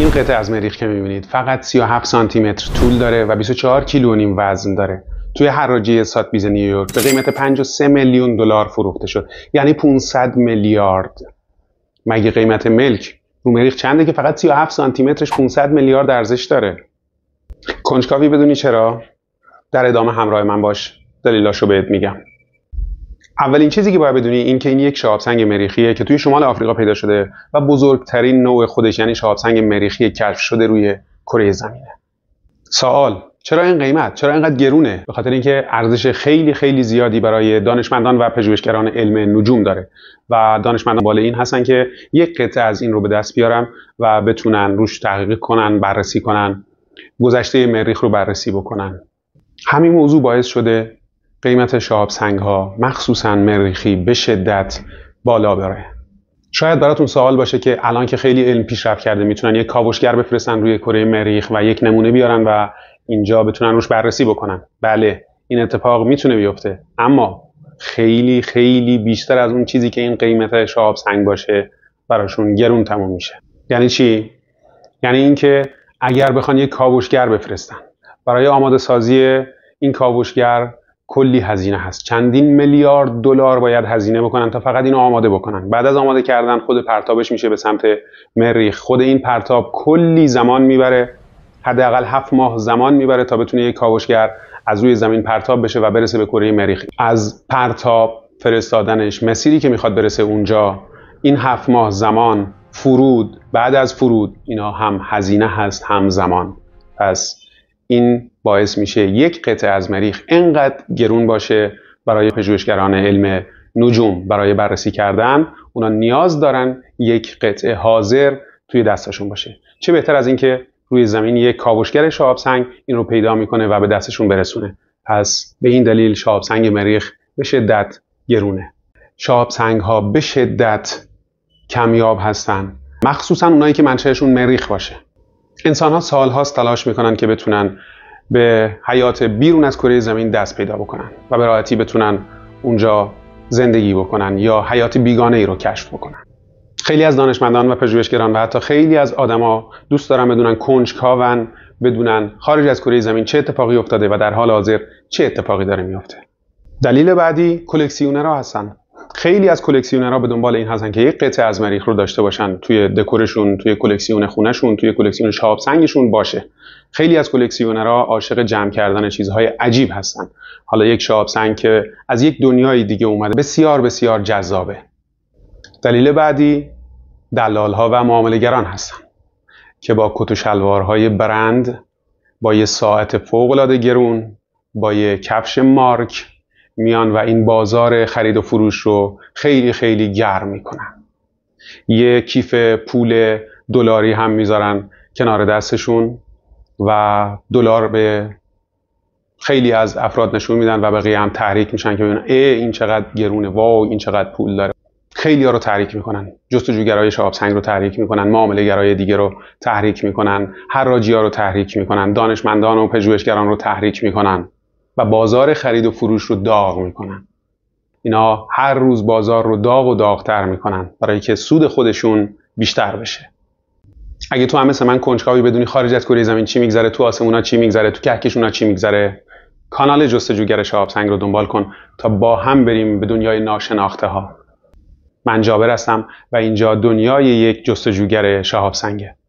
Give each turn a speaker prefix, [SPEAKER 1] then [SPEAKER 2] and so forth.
[SPEAKER 1] این قطعه از مریخ که میبینید فقط 37 سانتی متر طول داره و 24 کیلو نیم وزن داره توی حراجی بیز نیویورک به قیمت 53 میلیون دلار فروخته شد یعنی 500 میلیارد مگه قیمت ملک رو مریخ چنده که فقط 37 سانتی مترش 500 میلیارد ارزش داره کنجکاوی بدونی چرا در ادامه همراه من باش دلیلاشو بهت میگم اولین چیزی که باید بدونی این که این یک شهابسنگ مریخیه که توی شمال آفریقا پیدا شده و بزرگترین نوع خودش یعنی شهابسنگ مریخی کشف شده روی کره زمینه سوال چرا این قیمت چرا اینقدر گرونه به خاطر اینکه ارزش خیلی خیلی زیادی برای دانشمندان و پژوهشگران علم نجوم داره و دانشمندان بالا این هستن که یک قطعه از این رو به دست بیارن و بتونن روش تحقیق کنن بررسی کنن گذشته مریخ رو بررسی بکنن همین موضوع باعث شده قیمت شاب سنگ ها مخصوصا مریخی به شدت بالا بره شاید براتون سوال باشه که الان که خیلی علم پیشرفت کرده میتونن یک کاوشگر بفرستن روی کره مریخ و یک نمونه بیارن و اینجا بتونن روش بررسی بکنن بله این اتفاق میتونه بیفته اما خیلی خیلی بیشتر از اون چیزی که این قیمت شاب سنگ باشه براشون گرون تموم میشه یعنی چی یعنی اینکه اگر بخوان یک کاوشگر بفرستن برای آماده سازی این کاوشگر کلی هزینه هست چندین میلیارد دلار باید هزینه بکنن تا فقط اینو آماده بکنن بعد از آماده کردن خود پرتابش میشه به سمت مریخ خود این پرتاب کلی زمان میبره حداقل هفت ماه زمان میبره تا بتونه یک کاوشگر از روی زمین پرتاب بشه و برسه به کره مریخ از پرتاب فرستادنش مسیری که میخواد برسه اونجا این هفت ماه زمان فرود بعد از فرود اینا هم هزینه هست هم زمان پس این باعث میشه یک قطعه از مریخ انقدر گرون باشه برای پژوهشگران علم نجوم برای بررسی کردن اونا نیاز دارن یک قطعه حاضر توی دستشون باشه چه بهتر از اینکه روی زمین یک کاوشگر شهاب سنگ این رو پیدا میکنه و به دستشون برسونه پس به این دلیل شهاب مریخ به شدت گرونه شهاب ها به شدت کمیاب هستن مخصوصا اونایی که منشأشون مریخ باشه انسان ها سال هاست تلاش میکنن که بتونن به حیات بیرون از کره زمین دست پیدا بکنن و به راحتی بتونن اونجا زندگی بکنن یا حیات بیگانه ای رو کشف بکنن خیلی از دانشمندان و پژوهشگران و حتی خیلی از آدما دوست دارن بدونن کنجکاون بدونن خارج از کره زمین چه اتفاقی افتاده و در حال حاضر چه اتفاقی داره میافته دلیل بعدی کلکسیونرها هستن خیلی از کلکسیونرها به دنبال این هستن که یک قطعه از مریخ رو داشته باشن توی دکورشون توی کلکسیون خونهشون توی کلکسیون شاپ سنگشون باشه خیلی از کلکسیونرها عاشق جمع کردن چیزهای عجیب هستن حالا یک شاپ سنگ که از یک دنیای دیگه اومده بسیار بسیار جذابه دلیل بعدی دلالها و گران هستن که با کت و شلوارهای برند با یه ساعت فوق‌العاده گرون با یه کفش مارک میان و این بازار خرید و فروش رو خیلی خیلی گرم میکنن یه کیف پول دلاری هم میذارن کنار دستشون و دلار به خیلی از افراد نشون میدن و بقیه هم تحریک میشن که ببینن ای این چقدر گرونه واو این چقدر پول داره خیلی ها رو تحریک میکنن جستجوگرای شهاب سنگ رو تحریک میکنن معامله گرای دیگه رو تحریک میکنن هر ها رو تحریک میکنن دانشمندان و پژوهشگران رو تحریک میکنن و بازار خرید و فروش رو داغ میکنن اینا هر روز بازار رو داغ و داغتر میکنن برای که سود خودشون بیشتر بشه اگه تو هم مثل من کنجکاوی بدونی خارج از کره زمین چی میگذره تو آسمونا چی میگذره تو کهکشونا چی میگذره کانال جستجوگر شهاب سنگ رو دنبال کن تا با هم بریم به دنیای ناشناخته ها من جابر هستم و اینجا دنیای یک جستجوگر شهاب سنگه